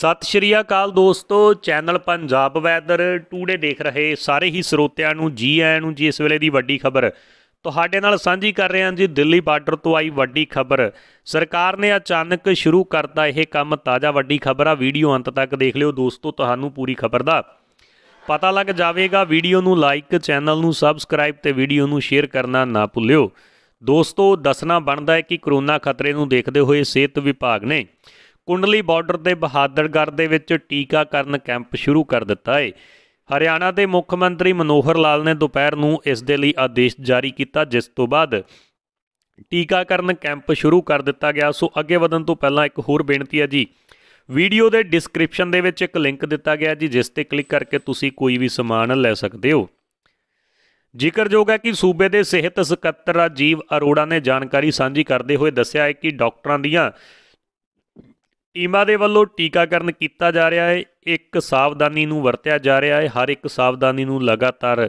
ਸਤਿ ਸ਼੍ਰੀ ਅਕਾਲ ਦੋਸਤੋ channel Punjab weather today ਦੇਖ ਰਹੇ ਸਾਰੇ ਹੀ ਸਰੋਤਿਆਂ ਨੂੰ ਜੀ ਆਇਆਂ ਨੂੰ ਜੀ ਇਸ ਵੇਲੇ ਦੀ ਵੱਡੀ ਖਬਰ ਤੁਹਾਡੇ ਨਾਲ ਸਾਂਝੀ ਕਰ ਰਹੇ ਹਾਂ ਜੀ ਦਿੱਲੀ ਬਾਰਡਰ ਤੋਂ ਆਈ ਵੱਡੀ ਖਬਰ ਸਰਕਾਰ ਨੇ ਅਚਾਨਕ ਸ਼ੁਰੂ ਕਰਤਾ ਇਹ ਕੰਮ ਤਾਜ਼ਾ ਵੱਡੀ ਖਬਰ ਆ ਵੀਡੀਓ ਅੰਤ ਤੱਕ ਦੇਖ ਲਿਓ ਦੋਸਤੋ ਤੁਹਾਨੂੰ ਪੂਰੀ ਖਬਰ ਦਾ ਪਤਾ ਲੱਗ ਜਾਵੇਗਾ ਵੀਡੀਓ ਨੂੰ ਲਾਈਕ ਚੈਨਲ ਨੂੰ ਸਬਸਕ੍ਰਾਈਬ ਤੇ ਵੀਡੀਓ ਨੂੰ ਸ਼ੇਅਰ ਕਰਨਾ ਨਾ ਭੁੱਲਿਓ ਦੋਸਤੋ ਦੱਸਣਾ ਬਣਦਾ ਹੈ ਕਿ ਕਰੋਨਾ ਖਤਰੇ ਨੂੰ ਦੇਖਦੇ ਹੋਏ ਸਿਹਤ ਵਿਭਾਗ ਨੇ ਕੁੰਡਲੀ ਬਾਰਡਰ ਦੇ ਬਹਾਦਰਗੜ੍ਹ ਦੇ ਵਿੱਚ ਟੀਕਾਕਰਨ ਕੈਂਪ ਸ਼ੁਰੂ ਕਰ ਦਿੱਤਾ ਹੈ ਹਰਿਆਣਾ ਦੇ ਮੁੱਖ ਮੰਤਰੀ ਮਨੋਹਰ ਲਾਲ ਨੇ ਦੁਪਹਿਰ ਨੂੰ ਇਸ ਦੇ ਲਈ ਆਦੇਸ਼ ਜਾਰੀ ਕੀਤਾ ਜਿਸ ਤੋਂ ਬਾਅਦ ਟੀਕਾਕਰਨ ਕੈਂਪ ਸ਼ੁਰੂ ਕਰ ਦਿੱਤਾ ਗਿਆ ਸੋ ਅੱਗੇ ਵਧਣ ਤੋਂ ਪਹਿਲਾਂ ਇੱਕ ਹੋਰ ਬੇਨਤੀ ਹੈ ਜੀ ਵੀਡੀਓ ਦੇ ਡਿਸਕ੍ਰਿਪਸ਼ਨ ਦੇ ਵਿੱਚ ਇੱਕ ਲਿੰਕ ਦਿੱਤਾ ਗਿਆ ਜੀ ਜਿਸ ਤੇ ਕਲਿੱਕ ਕਰਕੇ ਤੁਸੀਂ ਕੋਈ ਵੀ ਸਮਾਨ ਲੈ ਸਕਦੇ ਹੋ ਜ਼ਿਕਰਯੋਗ ਹੈ ਕਿ ਸੂਬੇ ਦੇ ਸਿਹਤ ਸਕੱਤਰ ਰਾਜੀਵ ਅਰੋੜਾ ਨੇ ਜਾਣਕਾਰੀ ਸਾਂਝੀ ਕਰਦੇ ਹੋਏ ਦੱਸਿਆ ਹੈ ਕਿ ਡਾਕਟਰਾਂ ਦੀਆਂ ਈਮਾ ਦੇ ਵੱਲੋਂ ਟੀਕਾਕਰਨ ਕੀਤਾ ਜਾ ਰਿਹਾ ਹੈ ਇੱਕ ਸਾਵਧਾਨੀ ਨੂੰ ਵਰਤਿਆ ਜਾ ਰਿਹਾ ਹੈ ਹਰ ਇੱਕ ਸਾਵਧਾਨੀ ਨੂੰ ਲਗਾਤਾਰ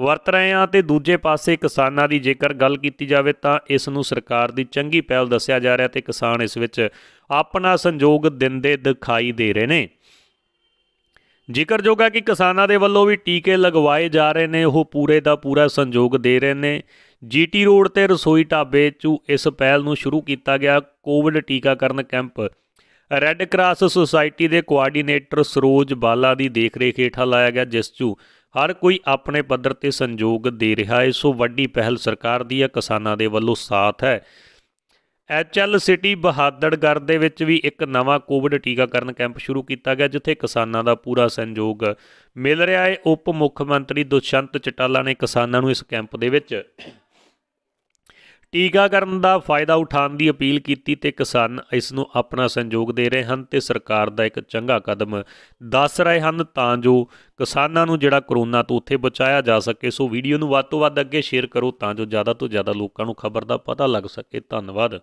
ਵਰਤ ਰਹੇ ਹਾਂ ਤੇ ਦੂਜੇ ਪਾਸੇ ਕਿਸਾਨਾਂ ਦੀ ਜੇਕਰ ਗੱਲ ਕੀਤੀ ਜਾਵੇ ਤਾਂ ਇਸ ਨੂੰ ਸਰਕਾਰ ਦੀ ਚੰਗੀ ਪਹਿਲ ਦੱਸਿਆ ਜਾ ਰਿਹਾ ਤੇ ਕਿਸਾਨ ਇਸ ਵਿੱਚ ਆਪਣਾ ਸੰਯੋਗ ਦਿੰਦੇ ਦਿਖਾਈ ਦੇ ਰਹੇ ਨੇ ਜੇਕਰ ਜੋਗਾ ਕਿ ਕਿਸਾਨਾਂ ਦੇ ਵੱਲੋਂ ਵੀ ਟੀਕੇ ਲਗਵਾਏ ਜਾ ਰਹੇ ਨੇ ਉਹ ਪੂਰੇ ਦਾ ਪੂਰਾ ਸੰਯੋਗ ਦੇ ਰਹੇ ਨੇ ਜੀਟੀ ਰੋਡ ਤੇ ਰਸੋਈ ਢਾਬੇ ਚੋਂ ਇਸ ਪਹਿਲ ਨੂੰ ਸ਼ੁਰੂ ਕੀਤਾ ਗਿਆ ਕੋਵਿਡ ਟੀਕਾਕਰਨ ਕੈਂਪ ਰੈੱਡ ਕਰਾਸ ਸੁਸਾਇਟੀ ਦੇ ਕੋਆਰਡੀਨੇਟਰ ਸਰੋਜ ਬਾਲਾ ਦੀ ਦੇਖਰੇਖ ਹੇਠਾ ਲਾਇਆ ਗਿਆ ਜਿਸ 'ਚ ਹਰ ਕੋਈ ਆਪਣੇ ਪੱਧਰ ਤੇ ਸੰਯੋਗ ਦੇ ਰਿਹਾ ਹੈ ਸੋ ਵੱਡੀ ਪਹਿਲ ਸਰਕਾਰ ਦੀ ਹੈ ਕਿਸਾਨਾਂ ਦੇ ਵੱਲੋਂ ਸਾਥ ਹੈ ਐਚਐਲ ਸਿਟੀ ਬਹਾਦਰਗੜ ਦੇ ਵਿੱਚ ਵੀ ਇੱਕ ਨਵਾਂ ਕੋਵਿਡ ਟੀਕਾਕਰਨ ਕੈਂਪ ਸ਼ੁਰੂ ਕੀਤਾ ਗਿਆ ਜਿੱਥੇ ਕਿਸਾਨਾਂ ਦਾ ਪੂਰਾ ਸੰਯੋਗ ਮਿਲ ਰਿਹਾ ਹੈ ਉਪ ਮੁੱਖ ਮੰਤਰੀ ਦੁਸ਼ੰਤ ਚਟਾਲਾ ਨੇ ਕਿਸਾਨਾਂ ਨੂੰ ਇਸ ਕੈਂਪ ਦੇ ਵਿੱਚ ਟੀਕਾਕਰਨ ਦਾ ਫਾਇਦਾ ਉਠਾਉਣ ਦੀ ਅਪੀਲ ਕੀਤੀ ਤੇ ਕਿਸਾਨ ਇਸ ਨੂੰ ਆਪਣਾ ਸਹਿਯੋਗ ਦੇ ਰਹੇ ਹਨ ਤੇ ਸਰਕਾਰ ਦਾ ਇੱਕ ਚੰਗਾ ਕਦਮ ਦੱਸ ਰਹੇ ਹਨ ਤਾਂ ਜੋ ਕਿਸਾਨਾਂ ਨੂੰ ਜਿਹੜਾ ਕਰੋਨਾ ਤੋਂ ਉੱਥੇ ਬਚਾਇਆ ਜਾ ਸਕੇ ਸੋ ਵੀਡੀਓ ਨੂੰ ਵੱਧ ਤੋਂ ਵੱਧ ਅੱਗੇ ਸ਼ੇਅਰ ਕਰੋ ਤਾਂ ਜੋ ਜ਼ਿਆਦਾ ਤੋਂ ਜ਼ਿਆਦਾ ਲੋਕਾਂ ਨੂੰ ਖਬਰ ਦਾ ਪਤਾ ਲੱਗ ਸਕੇ ਧੰਨਵਾਦ